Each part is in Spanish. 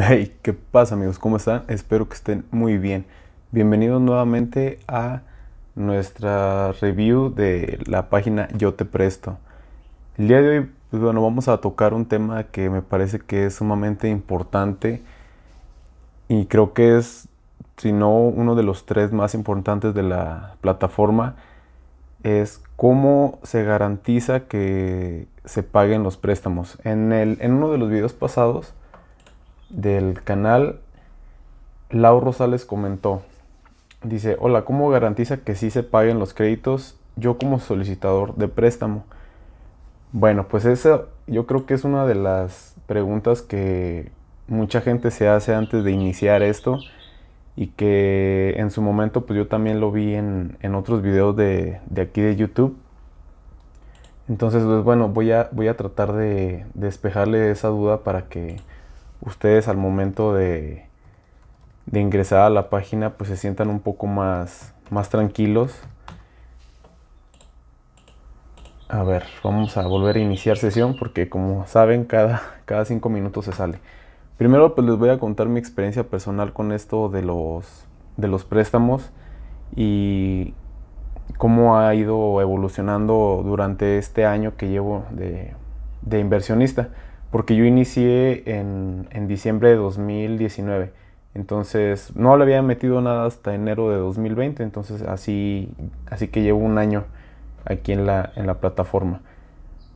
Hey, ¿qué pasa amigos? ¿Cómo están? Espero que estén muy bien. Bienvenidos nuevamente a nuestra review de la página Yo Te Presto. El día de hoy, pues bueno, vamos a tocar un tema que me parece que es sumamente importante y creo que es, si no uno de los tres más importantes de la plataforma, es cómo se garantiza que se paguen los préstamos. En, el, en uno de los videos pasados, del canal, Lau Rosales comentó, dice, hola, ¿cómo garantiza que sí se paguen los créditos yo como solicitador de préstamo? Bueno, pues esa yo creo que es una de las preguntas que mucha gente se hace antes de iniciar esto y que en su momento pues yo también lo vi en, otros videos de, aquí de YouTube. Entonces pues bueno, voy a, voy a tratar de despejarle esa duda para que ustedes al momento de, ingresar a la página pues se sientan un poco más, tranquilos. A ver, vamos a volver a iniciar sesión porque como saben cada, cada cinco minutos se sale. Primero pues les voy a contar mi experiencia personal con esto de los, de los préstamos y cómo ha ido evolucionando durante este año que llevo de, de inversionista porque yo inicié en, diciembre de 2019. Entonces, no le había metido nada hasta enero de 2020, entonces así, así que llevo un año aquí en la, en la plataforma.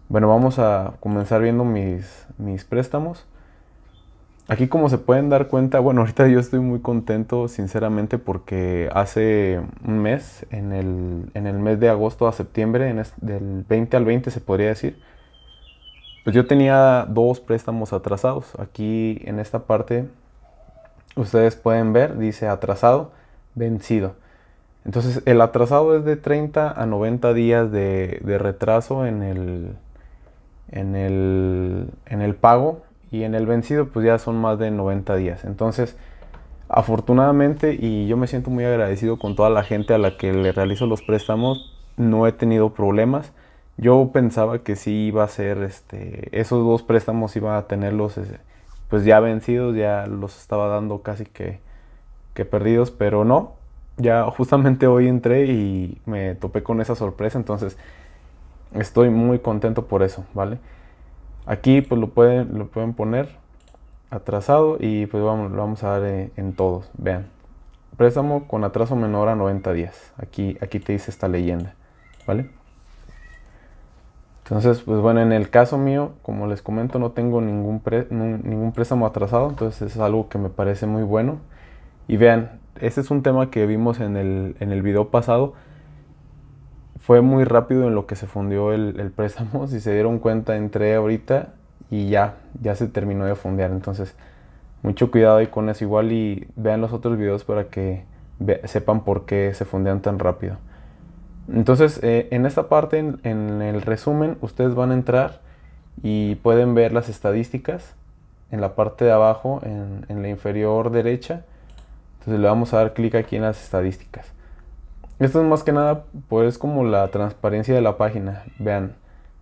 Bueno, vamos a comenzar viendo mis, mis préstamos. Aquí como se pueden dar cuenta, bueno, ahorita yo estoy muy contento sinceramente porque hace un mes, en el, mes de agosto a septiembre, del 20 al 20 se podría decir, pues yo tenía dos préstamos atrasados. Aquí en esta parte ustedes pueden ver, dice atrasado, vencido. Entonces el atrasado es de 30 a 90 días de, retraso en el, en, el, en el pago y en el vencido pues ya son más de 90 días. Entonces afortunadamente y yo me siento muy agradecido con toda la gente a la que le realizo los préstamos, no he tenido problemas. Yo pensaba que sí iba a ser, este, esos dos préstamos iba a tenerlos, eh, pues ya vencidos, ya los estaba dando casi que, que perdidos, pero no. Ya justamente hoy entré y me topé con esa sorpresa, entonces estoy muy contento por eso, ¿vale? Aquí pues lo pueden, lo pueden poner atrasado y pues vamos, lo vamos a dar eh, en, todos, vean. Préstamo con atraso menor a 90 días. Aquí, aquí te dice esta leyenda, ¿vale? Entonces, pues bueno, en el caso mío, como les comento, no tengo ningún, ningún préstamo atrasado, entonces es algo que me parece muy bueno. Y vean, ese es un tema que vimos en el, en el video pasado. Fue muy rápido en lo que se fundió el, préstamo. Si se dieron cuenta, entré ahorita y ya, ya se terminó de fundear. Entonces, mucho cuidado ahí con eso igual y vean los otros videos para que sepan por qué se fundean tan rápido. Entonces, eh, en esta parte, en, el resumen, ustedes van a entrar y pueden ver las estadísticas en la parte de abajo, en, la inferior derecha. Entonces le vamos a dar clic aquí en las estadísticas. Esto es más que nada, pues como la transparencia de la página. Vean,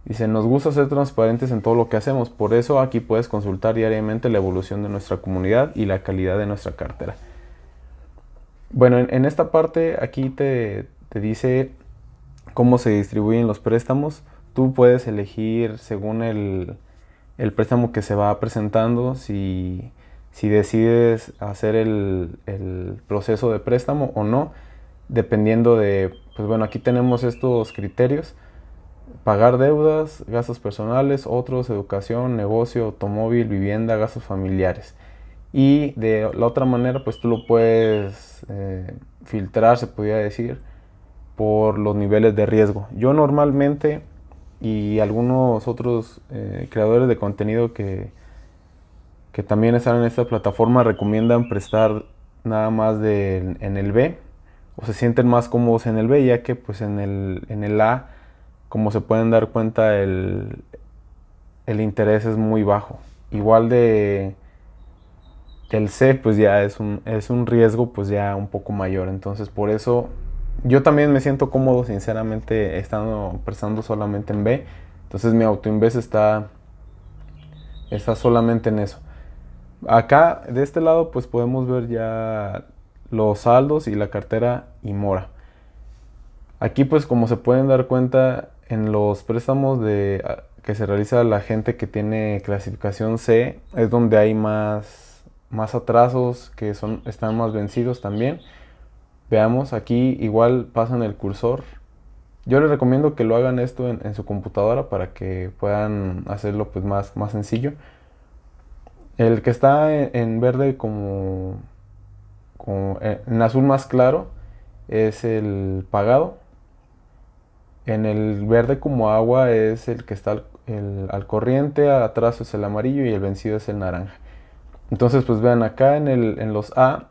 dice, nos gusta ser transparentes en todo lo que hacemos. Por eso aquí puedes consultar diariamente la evolución de nuestra comunidad y la calidad de nuestra cartera. Bueno, en, esta parte aquí te dice cómo se distribuyen los préstamos. Tú puedes elegir según el, el préstamo que se va presentando, si, si decides hacer el, el, proceso de préstamo o no, dependiendo de, pues bueno, aquí tenemos estos criterios, pagar deudas, gastos personales, otros, educación, negocio, automóvil, vivienda, gastos familiares. Y de la otra manera, pues tú lo puedes eh, filtrar, se podría decir, por los niveles de riesgo. Yo normalmente y algunos otros eh, creadores de contenido que, que también están en esta plataforma recomiendan prestar nada más de, en el B o se sienten más cómodos en el B ya que pues en el, en el A como se pueden dar cuenta el, el interés es muy bajo igual de el C pues ya es un, es un riesgo pues ya un poco mayor entonces por eso yo también me siento cómodo, sinceramente, estando prestando solamente en B. Entonces mi autoinvest está, está solamente en eso. Acá, de este lado, pues podemos ver ya los saldos y la cartera y mora. Aquí, pues como se pueden dar cuenta, en los préstamos de, que se realiza la gente que tiene clasificación C, es donde hay más, más atrasos que son, están más vencidos también. Veamos, aquí igual pasan el cursor. Yo les recomiendo que lo hagan esto en, su computadora para que puedan hacerlo pues más, más sencillo. El que está en, verde como, eh, en azul más claro es el pagado. En el verde como agua es el que está al, al, corriente, atrás es el amarillo y el vencido es el naranja. Entonces pues vean acá en, el, en los A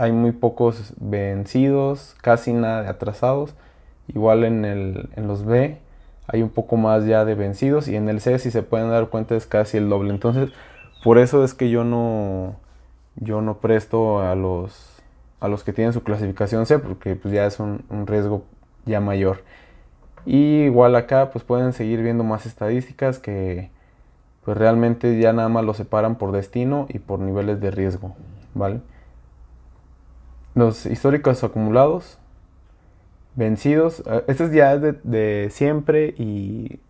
hay muy pocos vencidos, casi nada de atrasados. Igual en, el, en los B hay un poco más ya de vencidos y en el C si se pueden dar cuenta es casi el doble. Entonces, por eso es que yo no yo no presto a los a los que tienen su clasificación C porque pues, ya es un, riesgo ya mayor. Y igual acá pues pueden seguir viendo más estadísticas que pues realmente ya nada más lo separan por destino y por niveles de riesgo, ¿vale? Los históricos acumulados, vencidos. Eh, este es ya de, de siempre y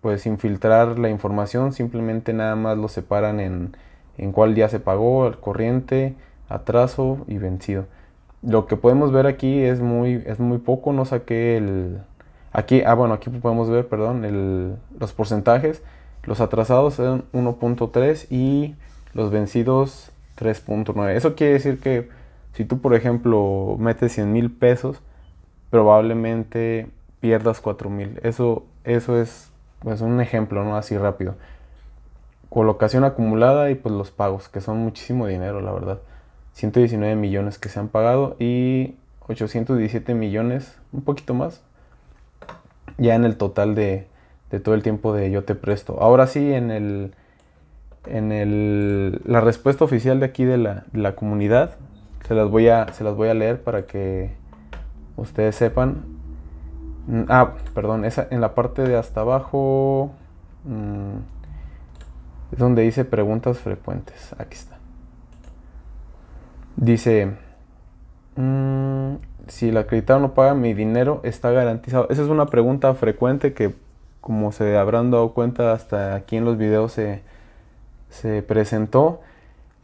pues infiltrar la información. Simplemente nada más lo separan en, en cuál día se pagó, al corriente, atraso y vencido. Lo que podemos ver aquí es muy, es muy poco. No saqué el... Aquí, ah, bueno, aquí podemos ver, perdón, el, los porcentajes. Los atrasados son 1.3 y los vencidos 3.9. Eso quiere decir que si tú, por ejemplo, metes 100 mil pesos, probablemente pierdas 4 mil. Eso, eso es pues, un ejemplo, ¿no? Así rápido. Colocación acumulada y pues los pagos, que son muchísimo dinero, la verdad. 119 millones que se han pagado y 817 millones, un poquito más, ya en el total de, de todo el tiempo de Yo Te Presto. Ahora sí, en el en el, la respuesta oficial de aquí de la, de la comunidad se las voy a, se las voy a leer para que ustedes sepan. Mm, ah, perdón, en la parte de hasta abajo mm, es donde dice preguntas frecuentes. Aquí está. Dice, mm, si el acreditado no paga mi dinero, está garantizado. Esa es una pregunta frecuente que, como se habrán dado cuenta, hasta aquí en los videos se, se presentó.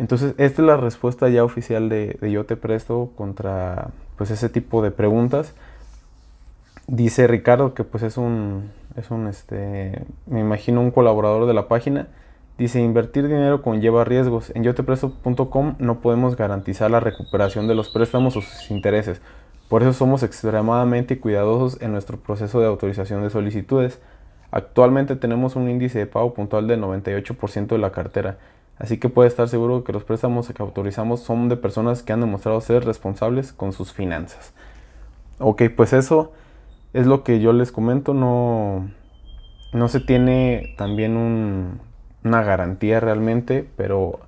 Entonces, esta es la respuesta ya oficial de, de, Yo Te Presto contra pues, ese tipo de preguntas. Dice Ricardo que pues es un, es un, este, me imagino un colaborador de la página. Dice, invertir dinero conlleva riesgos. En yotepresto.com no podemos garantizar la recuperación de los préstamos o sus intereses. Por eso somos extremadamente cuidadosos en nuestro proceso de autorización de solicitudes. Actualmente tenemos un índice de pago puntual del 98% de la cartera Así que puede estar seguro que los préstamos que autorizamos son de personas que han demostrado ser responsables con sus finanzas. Ok, pues eso es lo que yo les comento. No, no se tiene también una garantía realmente, pero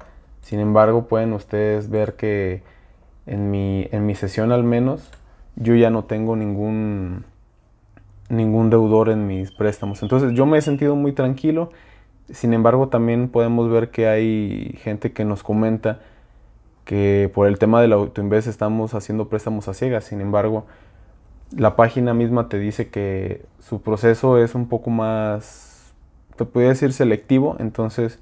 sin embargo pueden ustedes ver que en mi, en mi sesión al menos yo ya no tengo ningún, ningún deudor en mis préstamos. Entonces yo me he sentido muy tranquilo sin embargo, también podemos ver que hay gente que nos comenta que por el tema del autoinvest estamos haciendo préstamos a ciegas. Sin embargo, la página misma te dice que su proceso es un poco más, te podría decir, selectivo. Entonces,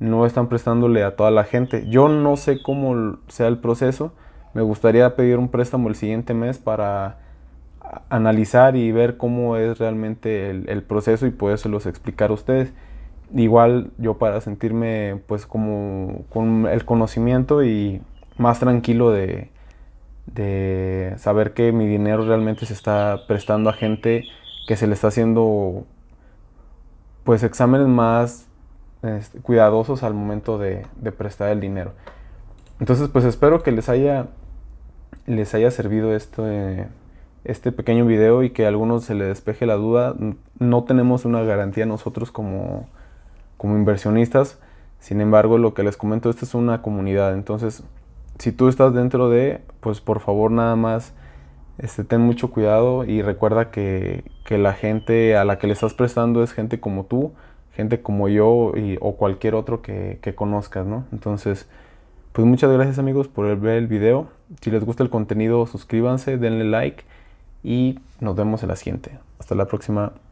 no están prestándole a toda la gente. Yo no sé cómo sea el proceso. Me gustaría pedir un préstamo el siguiente mes para analizar y ver cómo es realmente el, proceso y los explicar a ustedes igual yo para sentirme pues como con el conocimiento y más tranquilo de, saber que mi dinero realmente se está prestando a gente que se le está haciendo pues exámenes más este, cuidadosos al momento de, prestar el dinero. Entonces pues espero que les haya, les haya servido este, este pequeño video y que a algunos se les despeje la duda. No tenemos una garantía nosotros como como inversionistas. Sin embargo, lo que les comento, esta es una comunidad. Entonces, si tú estás dentro de, pues por favor nada más este, ten mucho cuidado y recuerda que, la gente a la que le estás prestando es gente como tú, gente como yo o cualquier otro que, que, conozcas, ¿no? Entonces, pues muchas gracias amigos por ver el video. Si les gusta el contenido, suscríbanse, denle like y nos vemos en la siguiente. Hasta la próxima.